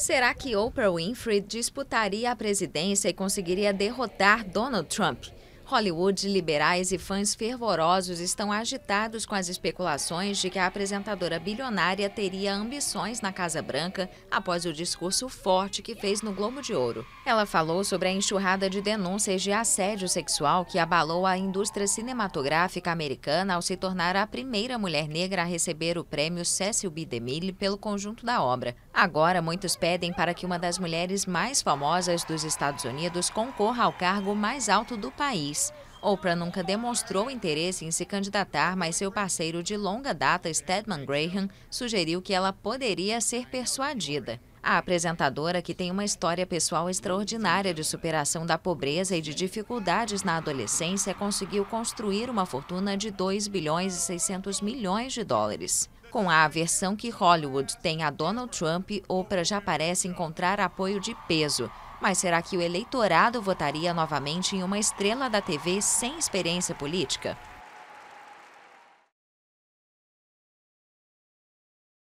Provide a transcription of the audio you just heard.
Será que Oprah Winfrey disputaria a presidência e conseguiria derrotar Donald Trump? Hollywood, liberais e fãs fervorosos estão agitados com as especulações de que a apresentadora bilionária teria ambições na Casa Branca após o discurso forte que fez no Globo de Ouro. Ela falou sobre a enxurrada de denúncias de assédio sexual que abalou a indústria cinematográfica americana ao se tornar a primeira mulher negra a receber o prêmio Cecil B. DeMille pelo conjunto da obra. Agora, muitos pedem para que uma das mulheres mais famosas dos Estados Unidos concorra ao cargo mais alto do país. Oprah nunca demonstrou interesse em se candidatar, mas seu parceiro de longa data, Stedman Graham, sugeriu que ela poderia ser persuadida. A apresentadora, que tem uma história pessoal extraordinária de superação da pobreza e de dificuldades na adolescência, conseguiu construir uma fortuna de 2 bilhões e 600 milhões de dólares com a aversão que Hollywood tem a Donald Trump, Oprah já parece encontrar apoio de peso. Mas será que o eleitorado votaria novamente em uma estrela da TV sem experiência política?